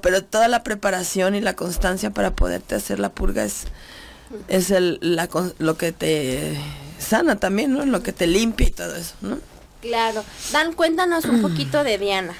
pero toda la preparación y la constancia para poderte hacer la purga es, el, lo que te sana también, ¿no? Lo que te limpia y todo eso, ¿no? Claro. Dan, cuéntanos un poquito de Diana.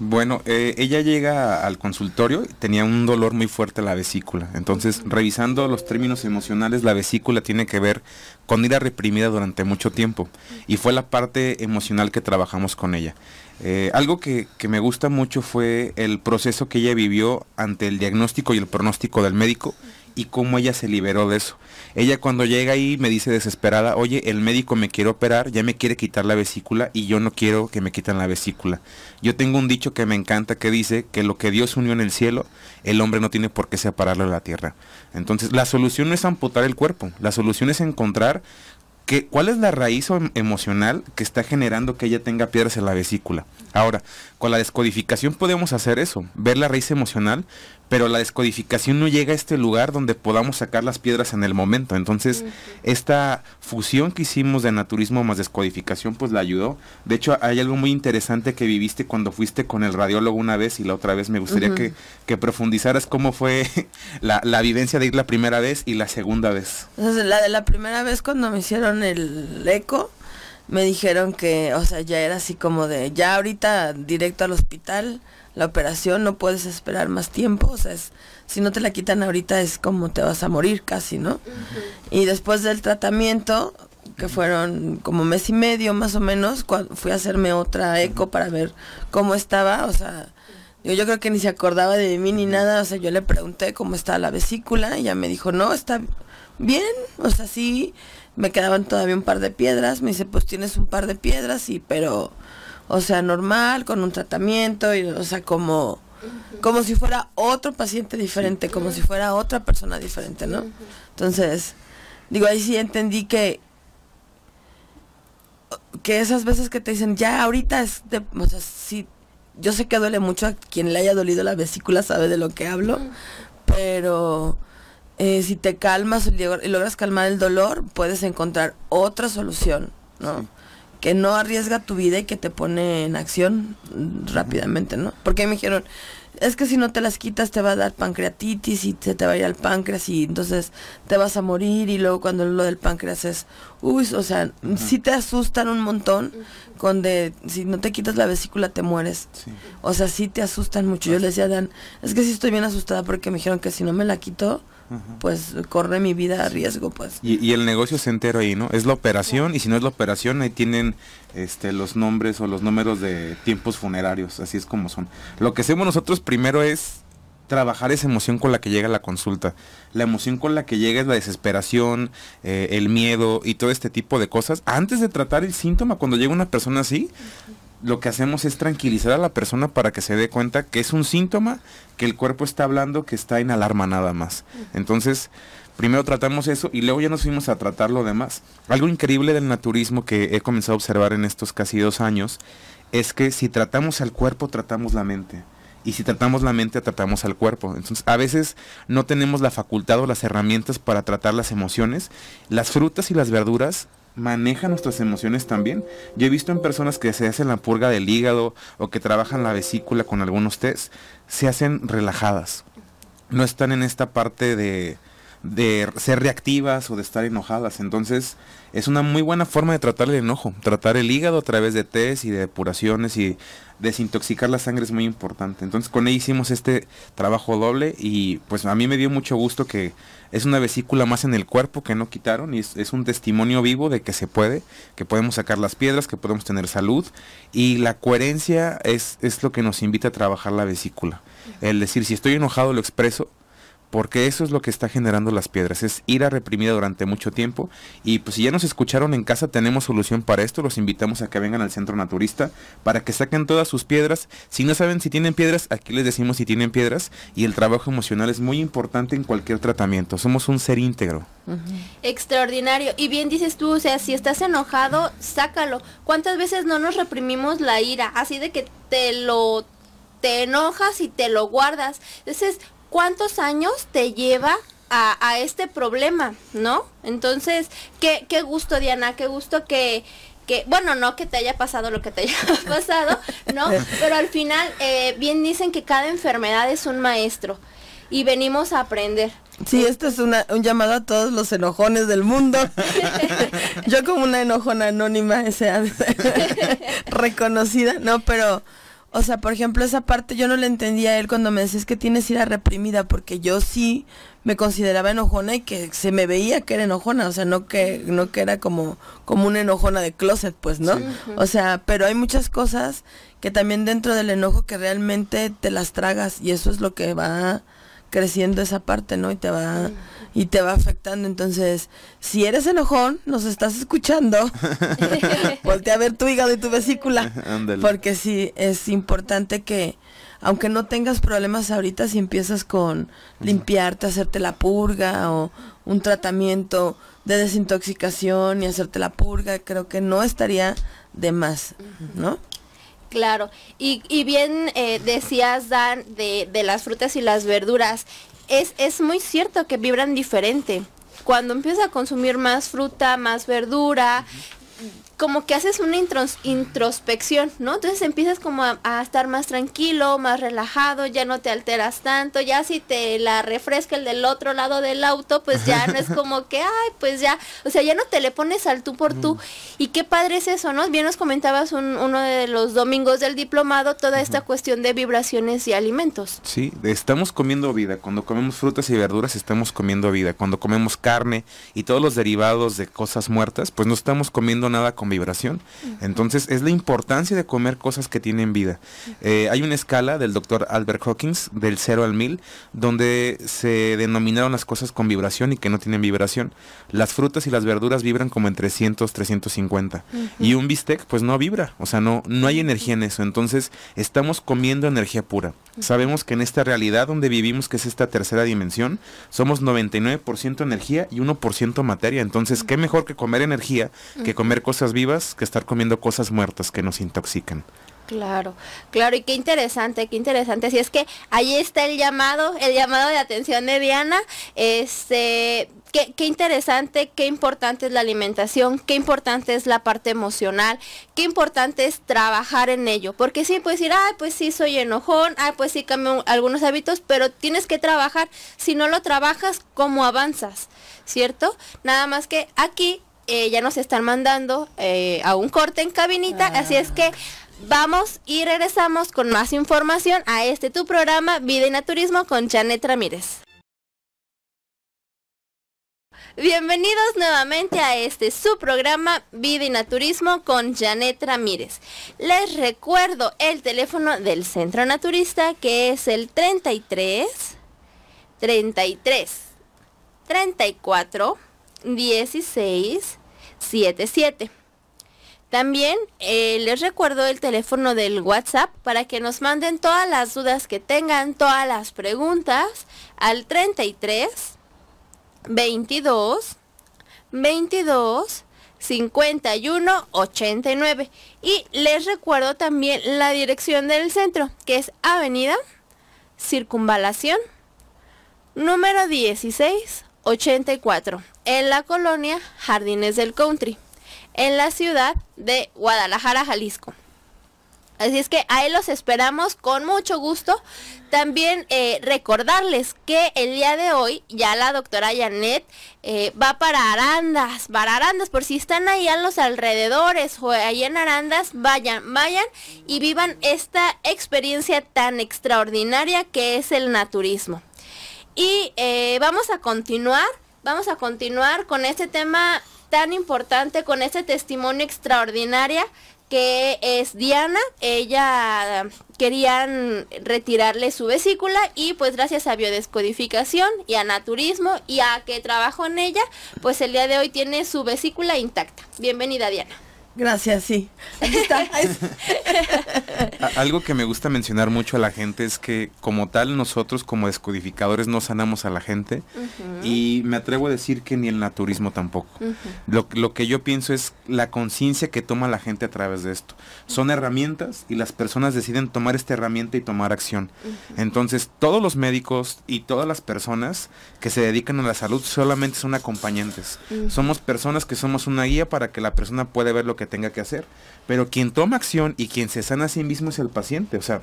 Bueno, eh, ella llega al consultorio, y tenía un dolor muy fuerte en la vesícula. Entonces, revisando los términos emocionales, la vesícula tiene que ver con ira reprimida durante mucho tiempo. Y fue la parte emocional que trabajamos con ella. Eh, algo que, que, me gusta mucho fue el proceso que ella vivió ante el diagnóstico y el pronóstico del médico y cómo ella se liberó de eso. Ella cuando llega ahí me dice desesperada, oye, el médico me quiere operar, ya me quiere quitar la vesícula y yo no quiero que me quiten la vesícula. Yo tengo un dicho que me encanta que dice que lo que Dios unió en el cielo, el hombre no tiene por qué separarlo de la tierra. Entonces, la solución no es amputar el cuerpo, la solución es encontrar cuál es la raíz em, emocional que está generando que ella tenga piedras en la vesícula. Ahora, con la descodificación podemos hacer eso, ver la raíz emocional, pero la descodificación no llega a este lugar donde podamos sacar las piedras en el momento. Entonces, esta fusión que hicimos de naturismo más descodificación, pues la ayudó. De hecho, hay algo muy interesante que viviste cuando fuiste con el radiólogo una vez y la otra vez. Me gustaría que, profundizaras cómo fue la, vivencia de ir la primera vez y la segunda vez. Pues, la de la primera vez cuando me hicieron el eco, me dijeron que, o sea, ya era así como de, ya ahorita directo al hospital la operación, no puedes esperar más tiempo, o sea, es, si no te la quitan ahorita es como te vas a morir casi, ¿no? Y después del tratamiento, que fueron como mes y medio más o menos, fui a hacerme otra eco para ver cómo estaba, o sea, yo, yo creo que ni se acordaba de mí ni nada, o sea, yo le pregunté cómo estaba la vesícula y ella me dijo, no, está bien, o sea, sí, me quedaban todavía un par de piedras, me dice, pues tienes un par de piedras y pero o sea, normal, con un tratamiento, y, o sea, como, como si fuera otro paciente diferente, como si fuera otra persona diferente, ¿no? Entonces, digo, ahí sí entendí que, que esas veces que te dicen, ya ahorita es de, o sea, sí, yo sé que duele mucho a quien le haya dolido la vesícula, sabe de lo que hablo, pero eh, si te calmas y logras calmar el dolor, puedes encontrar otra solución, ¿no? que no arriesga tu vida y que te pone en acción rápidamente, ¿no? Porque me dijeron, es que si no te las quitas te va a dar pancreatitis y se te va a ir al páncreas y entonces te vas a morir y luego cuando lo del páncreas es, uy, o sea, sí te asustan un montón con de, si no te quitas la vesícula te mueres. O sea, sí te asustan mucho. Yo les decía Dan, es que sí estoy bien asustada porque me dijeron que si no me la quito, pues corre mi vida a riesgo, pues. Y, el negocio se entero ahí, ¿no? Es la operación y si no es la operación, ahí tienen este, los nombres o los números de tiempos funerarios, así es como son. Lo que hacemos nosotros primero es trabajar esa emoción con la que llega la consulta. La emoción con la que llega es la desesperación, eh, el miedo y todo este tipo de cosas. Antes de tratar el síntoma, cuando llega una persona así, lo que hacemos es tranquilizar a la persona para que se dé cuenta que es un síntoma que el cuerpo está hablando que está en alarma nada más. Entonces, primero tratamos eso y luego ya nos fuimos a tratar lo demás. Algo increíble del naturismo que he comenzado a observar en estos casi dos años es que si tratamos al cuerpo, tratamos la mente. Y si tratamos la mente, tratamos al cuerpo. Entonces, a veces no tenemos la facultad o las herramientas para tratar las emociones. Las frutas y las verduras maneja nuestras emociones también. Yo he visto en personas que se hacen la purga del hígado o que trabajan la vesícula con algunos test, se hacen relajadas. No están en esta parte de, de ser reactivas o de estar enojadas. Entonces, es una muy buena forma de tratar el enojo. Tratar el hígado a través de test y de depuraciones y desintoxicar la sangre es muy importante. Entonces, con ella hicimos este trabajo doble y pues a mí me dio mucho gusto que es una vesícula más en el cuerpo que no quitaron y es, es un testimonio vivo de que se puede, que podemos sacar las piedras, que podemos tener salud y la coherencia es, es lo que nos invita a trabajar la vesícula. El decir, si estoy enojado lo expreso, porque eso es lo que está generando las piedras, es ira reprimida durante mucho tiempo. Y pues si ya nos escucharon en casa, tenemos solución para esto, los invitamos a que vengan al centro naturista para que saquen todas sus piedras. Si no saben si tienen piedras, aquí les decimos si tienen piedras. Y el trabajo emocional es muy importante en cualquier tratamiento, somos un ser íntegro. Extraordinario. Y bien dices tú, o sea, si estás enojado, sácalo. ¿Cuántas veces no nos reprimimos la ira? Así de que te lo te enojas y te lo guardas. Entonces, cuántos años te lleva a, este problema, ¿no? Entonces, qué, qué gusto, Diana, qué gusto que, bueno, no que te haya pasado lo que te haya pasado, ¿no? Pero al final, eh, bien dicen que cada enfermedad es un maestro y venimos a aprender. Sí, esto es un llamado a todos los enojones del mundo. Yo como una enojona anónima, esa reconocida, no, pero o sea, por ejemplo, esa parte yo no la entendía a él cuando me decías que tienes ira reprimida, porque yo sí me consideraba enojona y que se me veía que era enojona, o sea, no que no que era como como una enojona de closet, pues, ¿no? O sea, pero hay muchas cosas que también dentro del enojo que realmente te las tragas y eso es lo que va creciendo esa parte, ¿no? Y te va y te va afectando. Entonces, si eres enojón, nos estás escuchando, voltea a ver tu hígado y tu vesícula. Porque sí, es importante que, aunque no tengas problemas ahorita, si empiezas con limpiarte, hacerte la purga o un tratamiento de desintoxicación y hacerte la purga, creo que no estaría de más, ¿no? Claro, y, y bien eh, decías, Dan, de, de, las frutas y las verduras es, muy cierto que vibran diferente. Cuando empieza a consumir más fruta, más verdura, como que haces una introspección, ¿no? Entonces empiezas como a, estar más tranquilo, más relajado, ya no te alteras tanto, ya si te la refresca el del otro lado del auto, pues ya no es como que, ay, pues ya, o sea, ya no te le pones al tú por tú. Mm. Y qué padre es eso, ¿no? Bien nos comentabas un, uno de los domingos del diplomado toda esta cuestión de vibraciones y alimentos. Sí, estamos comiendo vida. Cuando comemos frutas y verduras estamos comiendo vida. Cuando comemos carne y todos los derivados de cosas muertas, pues no estamos comiendo nada como vibración. Entonces es la importancia de comer cosas que tienen vida. Eh, hay una escala del doctor Albert Hawkins del 0 al 1000 donde se denominaron las cosas con vibración y que no tienen vibración. Las frutas y las verduras vibran como en 300, 350. Y un bistec pues no vibra, o sea, no, no hay energía en eso. Entonces estamos comiendo energía pura. Sabemos que en esta realidad donde vivimos, que es esta tercera dimensión, somos 99% energía y 1% materia. Entonces, ¿qué mejor que comer energía que comer cosas que estar comiendo cosas muertas que nos intoxican. Claro, claro, y qué interesante, qué interesante. Si es que ahí está el llamado, el llamado de atención de Diana. Este, Qué, qué, interesante, qué importante es la alimentación, qué importante es la parte emocional, qué importante es trabajar en ello. Porque sí, puedes ir ay, pues sí, soy enojón, ay, pues sí, cambio algunos hábitos, pero tienes que trabajar. Si no lo trabajas, ¿cómo avanzas? ¿Cierto? Nada más que aquí eh, ya nos están mandando eh, a un corte en cabinita, ah. así es que vamos y regresamos con más información a este tu programa Vida y Naturismo con Janet Ramírez. Bienvenidos nuevamente a este su programa Vida y Naturismo con Janet Ramírez. Les recuerdo el teléfono del Centro Naturista que es el 33 33 34 16 77. También eh, les recuerdo el teléfono del WhatsApp para que nos manden todas las dudas que tengan, todas las preguntas al 33 22 22 51 89. Y les recuerdo también la dirección del centro, que es Avenida Circunvalación, número 16, 84. En la colonia Jardines del Country. En la ciudad de Guadalajara, Jalisco. Así es que ahí los esperamos con mucho gusto. También eh, recordarles que el día de hoy ya la doctora Janet eh, va para Arandas, para Arandas, por si están ahí en los alrededores o ahí en Arandas, vayan, vayan y vivan esta experiencia tan extraordinaria que es el naturismo. Y eh, vamos a continuar, vamos a continuar con este tema tan importante, con este testimonio extraordinaria que es Diana. Ella querían retirarle su vesícula y pues gracias a biodescodificación y a naturismo y a que trabajo en ella, pues el día de hoy tiene su vesícula intacta. Bienvenida Diana. Gracias, sí. Algo que me gusta mencionar mucho a la gente es que como tal nosotros como descodificadores no sanamos a la gente y me atrevo a decir que ni el naturismo tampoco. lo, que yo pienso es la conciencia que toma la gente a través de esto. Son herramientas y las personas deciden tomar esta herramienta y tomar acción. Entonces todos los médicos y todas las personas que se dedican a la salud solamente son acompañantes. Somos personas que somos una guía para que la persona pueda ver lo que tenga que hacer. Pero quien toma acción y quien se sana a sí mismo es el paciente. O sea,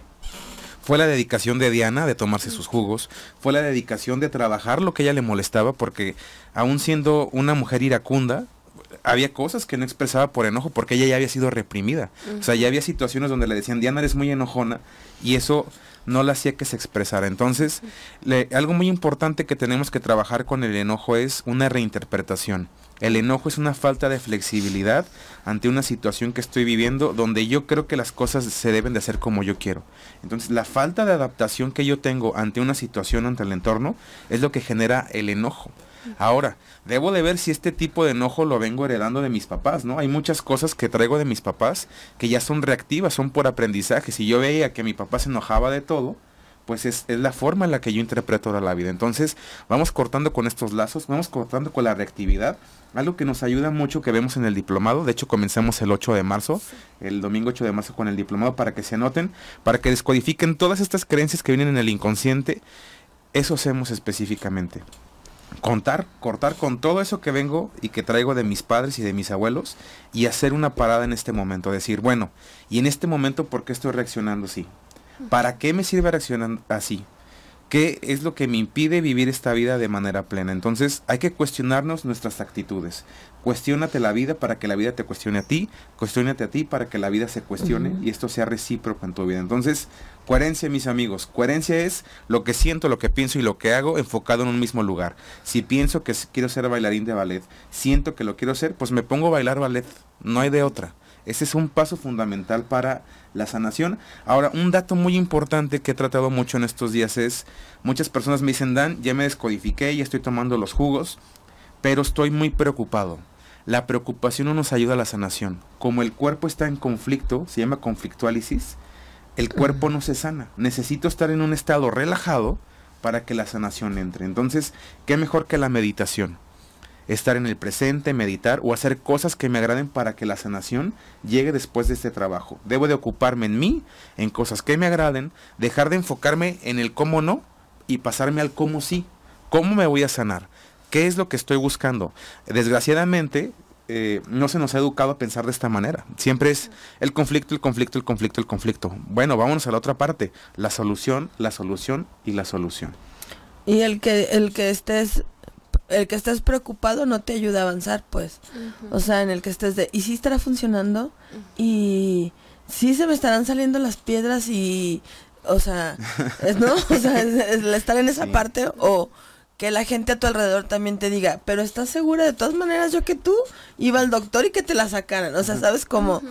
fue la dedicación de Diana de tomarse sus jugos, fue la dedicación de trabajar lo que ella le molestaba, porque aún siendo una mujer iracunda, había cosas que no expresaba por enojo, porque ella ya había sido reprimida. O sea, ya había situaciones donde le decían, Diana, eres muy enojona, y eso no la hacía que se expresara. Entonces, algo muy importante que tenemos que trabajar con el enojo es una reinterpretación. El enojo es una falta de flexibilidad ante una situación que estoy viviendo donde yo creo que las cosas se deben de hacer como yo quiero. Entonces, la falta de adaptación que yo tengo ante una situación, ante el entorno, es lo que genera el enojo. Ahora, debo de ver si este tipo de enojo lo vengo heredando de mis papás, ¿no? Hay muchas cosas que traigo de mis papás que ya son reactivas, son por aprendizaje. Si yo veía que mi papá se enojaba de todo, pues es, la forma en la que yo interpreto la vida. Entonces, vamos cortando con estos lazos, vamos cortando con la reactividad, algo que nos ayuda mucho que vemos en el diplomado. De hecho, comenzamos el 8 de marzo, el domingo 8 de marzo con el diplomado para que se anoten, para que descodifiquen todas estas creencias que vienen en el inconsciente. Eso hacemos específicamente. Contar, cortar con todo eso que vengo y que traigo de mis padres y de mis abuelos y hacer una parada en este momento. Decir, bueno, y en este momento, ¿por qué estoy reaccionando así? ¿Para qué me sirve reaccionar así? ¿Qué es lo que me impide vivir esta vida de manera plena? Entonces hay que cuestionarnos nuestras actitudes. Cuestiónate la vida para que la vida te cuestione a ti, cuestiónate a ti para que la vida se cuestione y esto sea recíproco en tu vida. Entonces, coherencia, mis amigos. Coherencia es lo que siento, lo que pienso y lo que hago enfocado en un mismo lugar. Si pienso que quiero ser bailarín de ballet, siento que lo quiero ser, pues me pongo a bailar ballet. No hay de otra. Ese es un paso fundamental para la sanación. Ahora, un dato muy importante que he tratado mucho en estos días es, muchas personas me dicen, Dan, ya me descodifiqué, ya estoy tomando los jugos, pero estoy muy preocupado. La preocupación no nos ayuda a la sanación. Como el cuerpo está en conflicto, se llama conflictuálisis, el cuerpo no se sana. Necesito estar en un estado relajado para que la sanación entre. Entonces, ¿qué mejor que la meditación? estar en el presente, meditar o hacer cosas que me agraden para que la sanación llegue después de este trabajo. Debo de ocuparme en mí, en cosas que me agraden, dejar de enfocarme en el cómo no y pasarme al cómo sí. ¿Cómo me voy a sanar? ¿Qué es lo que estoy buscando? Desgraciadamente, eh, no se nos ha educado a pensar de esta manera. Siempre es el conflicto, el conflicto, el conflicto, el conflicto. Bueno, vámonos a la otra parte. La solución, la solución y la solución. Y el que, el que estés el que estés preocupado no te ayuda a avanzar, pues. O sea, en el que estés de, y sí estará funcionando, y sí se me estarán saliendo las piedras y, o sea, es, ¿no? O sea, estar en esa parte o que la gente a tu alrededor también te diga, pero estás segura de todas maneras yo que tú iba al doctor y que te la sacaran, o sea, sabes cómo...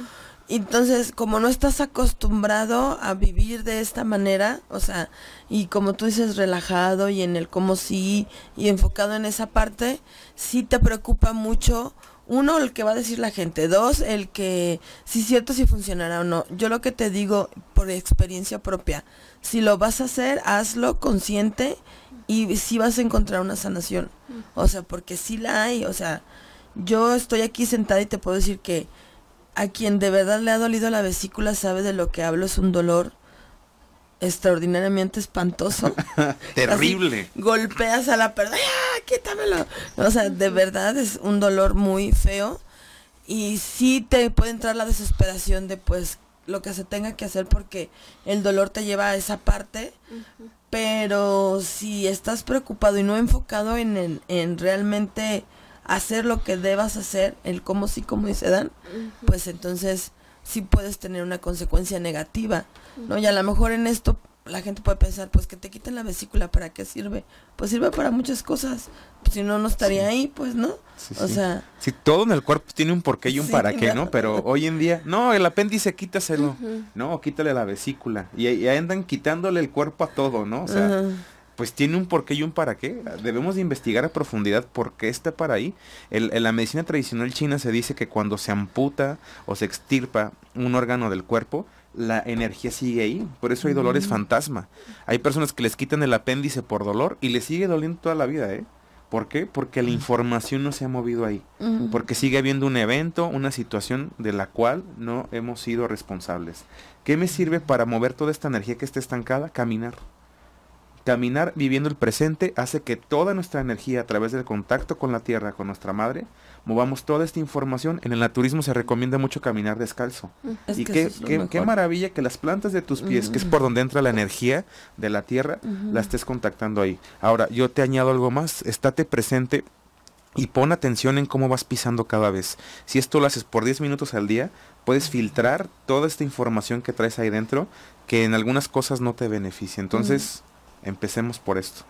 Entonces, como no estás acostumbrado a vivir de esta manera, o sea, y como tú dices, relajado y en el cómo sí y enfocado en esa parte, sí te preocupa mucho, uno, el que va a decir la gente, dos, el que, si es cierto, si funcionará o no. Yo lo que te digo por experiencia propia, si lo vas a hacer, hazlo consciente y sí vas a encontrar una sanación. O sea, porque sí la hay, o sea, yo estoy aquí sentada y te puedo decir que a quien de verdad le ha dolido la vesícula sabe de lo que hablo, es un dolor extraordinariamente espantoso. Terrible. golpeas a la perda ¡Ah, quítamelo. O sea, de verdad es un dolor muy feo y sí te puede entrar la desesperación de pues lo que se tenga que hacer porque el dolor te lleva a esa parte. Pero si estás preocupado y no enfocado en realmente hacer lo que debas hacer, el cómo sí, cómo se Dan, pues entonces sí puedes tener una consecuencia negativa, ¿no? Y a lo mejor en esto la gente puede pensar, pues que te quiten la vesícula, ¿para qué sirve? Pues sirve para muchas cosas. Pues, si no, no estaría ahí, pues, ¿no? o sea... si todo en el cuerpo tiene un porqué y un para qué, ¿no? Pero hoy en día, no, el apéndice quítaselo, ¿no? quítale la vesícula. Y, y, andan quitándole el cuerpo a todo, ¿no? O sea pues tiene un porqué y un para qué. Debemos de investigar a profundidad por qué está para ahí. en la medicina tradicional china se dice que cuando se amputa o se extirpa un órgano del cuerpo, la energía sigue ahí. Por eso hay dolores fantasma. Hay personas que les quitan el apéndice por dolor y les sigue doliendo toda la vida, ¿eh? ¿Por qué? Porque la información no se ha movido ahí. Porque sigue habiendo un evento, una situación de la cual no hemos sido responsables. ¿Qué me sirve para mover toda esta energía que está estancada? Caminar. Caminar viviendo el presente hace que toda nuestra energía a través del contacto con la tierra, con nuestra madre, movamos toda esta información. En el naturismo se recomienda mucho caminar descalzo. Mm. y qué, maravilla que las plantas de tus pies, que es por donde entra la energía de la tierra, la estés contactando ahí. Ahora, yo te añado algo más, estate presente y pon atención en cómo vas pisando cada vez. Si esto lo haces por 10 minutos al día, puedes filtrar toda esta información que traes ahí dentro, que en algunas cosas no te beneficia. Entonces... Empecemos por esto.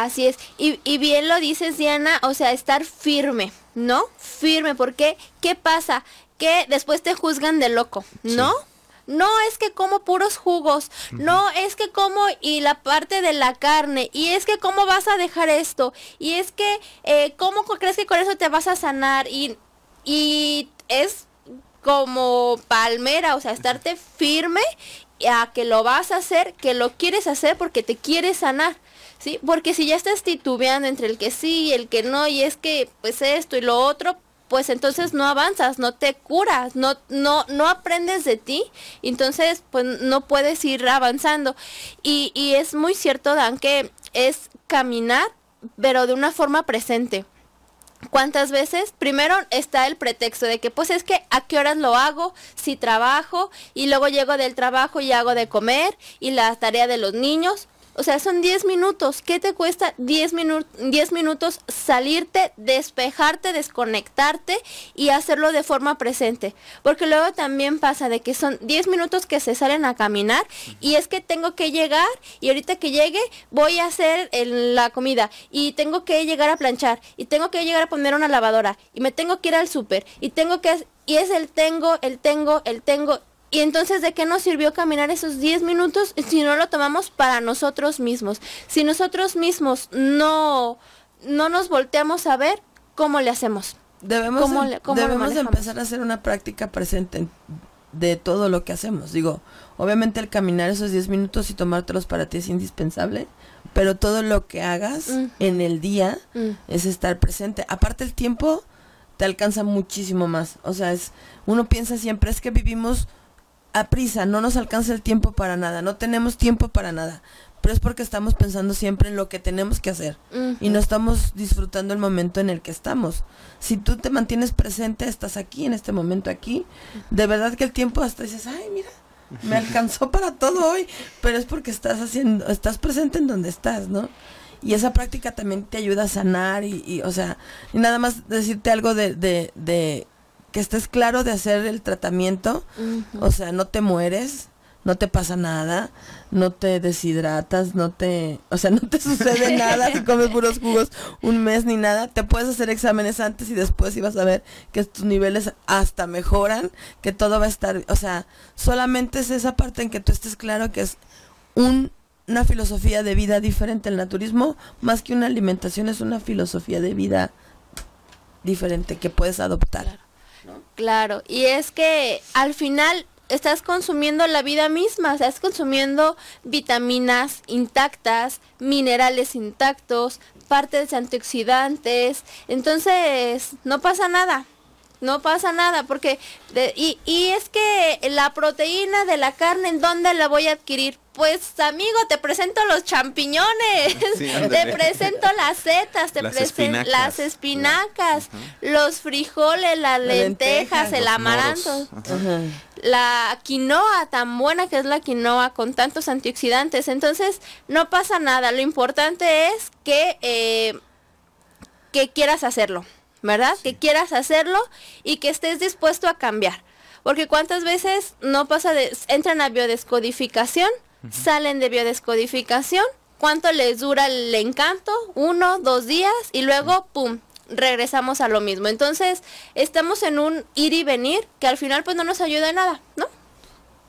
Así es. Y, bien lo dices, Diana, o sea, estar firme, ¿no? Firme, porque ¿qué pasa? Que después te juzgan de loco, ¿no? No es que como puros jugos, no es que como y la parte de la carne, y es que cómo vas a dejar esto, y es que eh, cómo crees que con eso te vas a sanar, y, y es como palmera, o sea, estarte firme a que lo vas a hacer, que lo quieres hacer porque te quieres sanar. ¿Sí? Porque si ya estás titubeando entre el que sí y el que no, y es que pues esto y lo otro, pues entonces no avanzas, no te curas, no, no, no aprendes de ti, entonces pues no puedes ir avanzando. Y, y es muy cierto, Dan, que es caminar, pero de una forma presente. ¿Cuántas veces? Primero está el pretexto de que pues es que a qué horas lo hago, si trabajo y luego llego del trabajo y hago de comer y la tarea de los niños o sea, son 10 minutos. ¿Qué te cuesta 10, minu minutos salirte, despejarte, desconectarte y hacerlo de forma presente? Porque luego también pasa de que son 10 minutos que se salen a caminar y es que tengo que llegar y ahorita que llegue voy a hacer la comida y tengo que llegar a planchar y tengo que llegar a poner una lavadora y me tengo que ir al súper y tengo que... Y es el tengo, el tengo, el tengo y entonces, ¿de qué nos sirvió caminar esos 10 minutos si no lo tomamos para nosotros mismos? Si nosotros mismos no, no nos volteamos a ver, ¿cómo le hacemos? Debemos, em- debemos empezar a hacer una práctica presente de todo lo que hacemos. Digo, obviamente el caminar esos 10 minutos y tomártelos para ti es indispensable, pero todo lo que hagas en el día mm. es estar presente. Aparte el tiempo te alcanza muchísimo más. O sea, es uno piensa siempre es que vivimos a prisa, no nos alcanza el tiempo para nada, no tenemos tiempo para nada, pero es porque estamos pensando siempre en lo que tenemos que hacer y no estamos disfrutando el momento en el que estamos. Si tú te mantienes presente, estás aquí, en este momento aquí, de verdad que el tiempo hasta dices, ay, mira, me alcanzó para todo hoy, pero es porque estás haciendo, estás presente en donde estás, ¿no? Y esa práctica también te ayuda a sanar y, o sea, y nada más decirte algo de que estés claro de hacer el tratamiento, o sea, no te mueres, no te pasa nada, no te deshidratas, no te, o sea, no te sucede nada si comes puros jugos un mes ni nada, te puedes hacer exámenes antes y después y vas a ver que tus niveles hasta mejoran, que todo va a estar, o sea, solamente es esa parte en que tú estés claro que es una filosofía de vida diferente el naturismo, más que una alimentación es una filosofía de vida diferente que puedes adoptar. Claro, y es que al final estás consumiendo la vida misma, estás consumiendo vitaminas intactas, minerales intactos, partes antioxidantes, entonces no pasa nada no pasa nada, porque, y, es que la proteína de la carne, ¿en dónde la voy a adquirir? Pues amigo, te presento los champiñones, te presento las setas, te presento las espinacas los frijoles, las lentejas, el amaranto, la quinoa tan buena que es la quinoa con tantos antioxidantes. Entonces, no pasa nada, lo importante es que, eh, que quieras hacerlo. ¿verdad? Que quieras hacerlo y que estés dispuesto a cambiar. Porque cuántas veces no pasa de, entran a biodescodificación, salen de biodescodificación, cuánto les dura el encanto, uno, dos días, y luego, ¡pum!, regresamos a lo mismo. Entonces, estamos en un ir y venir que al final pues no nos ayuda en nada, ¿no?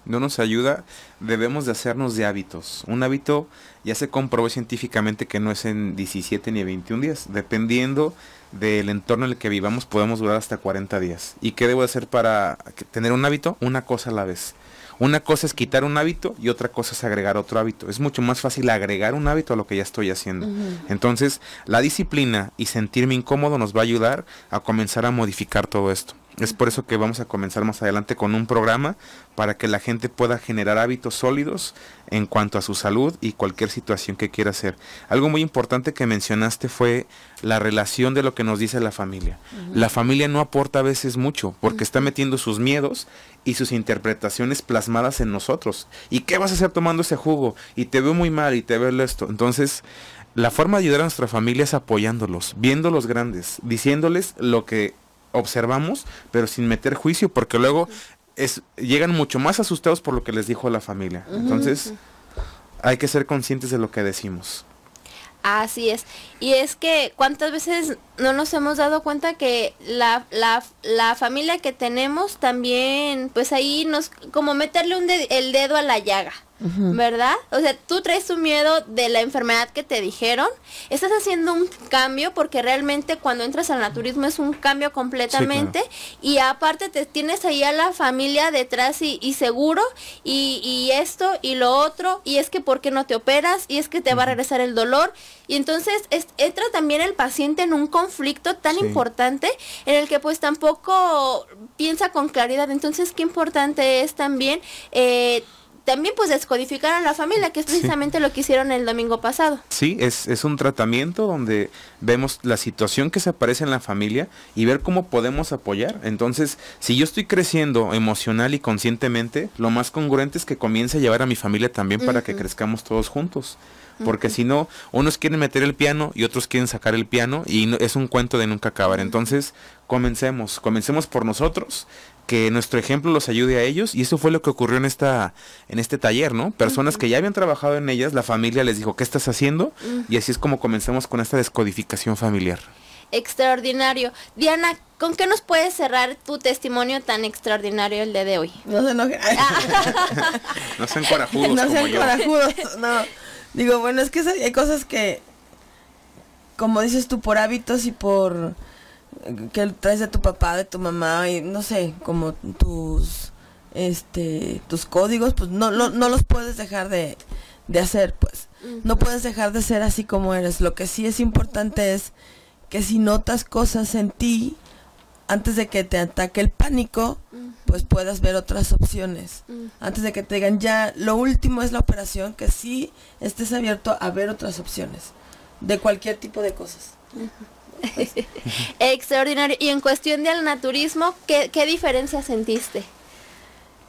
No nos ayuda, debemos de hacernos de hábitos. Un hábito ya se comprobó científicamente que no es en 17 ni 21 días, dependiendo del entorno en el que vivamos podemos durar hasta 40 días. ¿Y qué debo hacer para tener un hábito? Una cosa a la vez. Una cosa es quitar un hábito y otra cosa es agregar otro hábito. Es mucho más fácil agregar un hábito a lo que ya estoy haciendo. Entonces, la disciplina y sentirme incómodo nos va a ayudar a comenzar a modificar todo esto. Es por eso que vamos a comenzar más adelante con un programa para que la gente pueda generar hábitos sólidos en cuanto a su salud y cualquier situación que quiera hacer. Algo muy importante que mencionaste fue la relación de lo que nos dice la familia. La familia no aporta a veces mucho porque está metiendo sus miedos y sus interpretaciones plasmadas en nosotros. ¿Y qué vas a hacer tomando ese jugo? Y te veo muy mal y te veo esto. Entonces, la forma de ayudar a nuestra familia es apoyándolos, viéndolos grandes, diciéndoles lo que observamos, pero sin meter juicio, porque luego es, llegan mucho más asustados por lo que les dijo la familia. Entonces, hay que ser conscientes de lo que decimos. Así es. Y es que cuántas veces no nos hemos dado cuenta que la, la, la familia que tenemos también, pues ahí nos, como meterle un el dedo a la llaga. ¿verdad? O sea, tú traes tu miedo de la enfermedad que te dijeron, estás haciendo un cambio porque realmente cuando entras al naturismo es un cambio completamente y aparte te tienes ahí a la familia detrás y, seguro y, esto y lo otro y es que por qué no te operas y es que te va a regresar el dolor y entonces es, entra también el paciente en un conflicto tan importante en el que pues tampoco piensa con claridad, entonces qué importante es también eh, también pues descodificaron la familia, que es precisamente lo que hicieron el domingo pasado. Sí, es, un tratamiento donde vemos la situación que se aparece en la familia y ver cómo podemos apoyar. Entonces, si yo estoy creciendo emocional y conscientemente, lo más congruente es que comience a llevar a mi familia también para que crezcamos todos juntos porque si no, unos quieren meter el piano y otros quieren sacar el piano y es un cuento de nunca acabar. Entonces, comencemos, comencemos por nosotros, que nuestro ejemplo los ayude a ellos y eso fue lo que ocurrió en esta en este taller, ¿no? Personas que ya habían trabajado en ellas, la familia les dijo, "¿Qué estás haciendo?" y así es como comenzamos con esta descodificación familiar. Extraordinario. Diana, ¿con qué nos puedes cerrar tu testimonio tan extraordinario el de hoy? No se enojen. Ah. no sean corajudos. No sean corajudos, no. Digo, bueno, es que hay cosas que, como dices tú, por hábitos y por que traes de tu papá, de tu mamá, y no sé, como tus este tus códigos, pues no, no los puedes dejar de, hacer, pues. No puedes dejar de ser así como eres. Lo que sí es importante es que si notas cosas en ti antes de que te ataque el pánico, pues puedas ver otras opciones. Antes de que te digan ya, lo último es la operación, que sí estés abierto a ver otras opciones, de cualquier tipo de cosas. Extraordinario. Y en cuestión del naturismo, ¿qué, diferencia sentiste?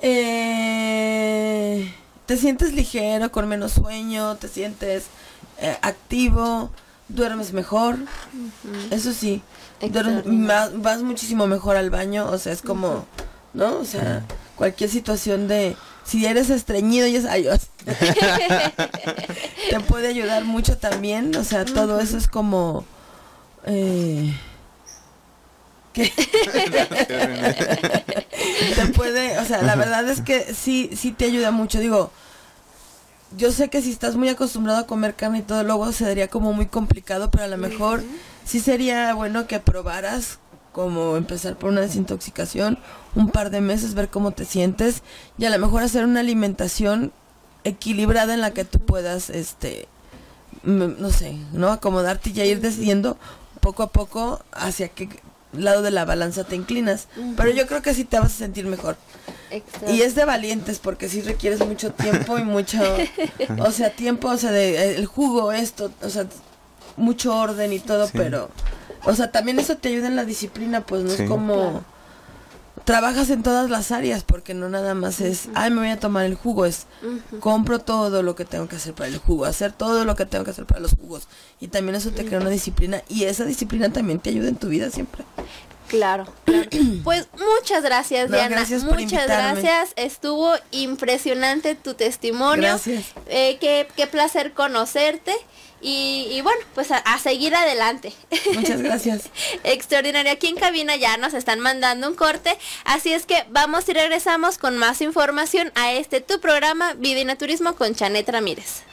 Eh, te sientes ligero, con menos sueño, te sientes eh, activo, duermes mejor, eso sí vas, vas, muchísimo mejor al baño, o sea, es como, ¿no? O sea, cualquier situación de, si eres estreñido, ya te puede ayudar mucho también, o sea, todo eso es como... Eh, te puede, o sea, la verdad es que sí, sí te ayuda mucho, digo, yo sé que si estás muy acostumbrado a comer carne y todo, luego se sería como muy complicado, pero a lo mejor sí sería bueno que probaras como empezar por una desintoxicación, un par de meses, ver cómo te sientes y a lo mejor hacer una alimentación equilibrada en la que tú puedas, este, no sé, ¿no? Acomodarte y ya ir decidiendo poco a poco hacia qué lado de la balanza te inclinas. Pero yo creo que así te vas a sentir mejor. Y es de valientes porque sí requieres mucho tiempo y mucho, o sea, tiempo, o sea, de, eh, el jugo, esto, o sea, mucho orden y todo, pero, o sea, también eso te ayuda en la disciplina, pues no es como... Trabajas en todas las áreas porque no nada más es, ay, me voy a tomar el jugo, es compro todo lo que tengo que hacer para el jugo, hacer todo lo que tengo que hacer para los jugos. Y también eso te crea una disciplina y esa disciplina también te ayuda en tu vida siempre. Claro, Pues muchas gracias, Diana. muchas gracias. Estuvo impresionante tu testimonio. Eh, qué, placer conocerte. Y, bueno, pues a, seguir adelante. Muchas gracias. Extraordinario. Aquí en cabina ya nos están mandando un corte. Así es que vamos y regresamos con más información a este tu programa Vida y Naturismo con Chanet Ramírez.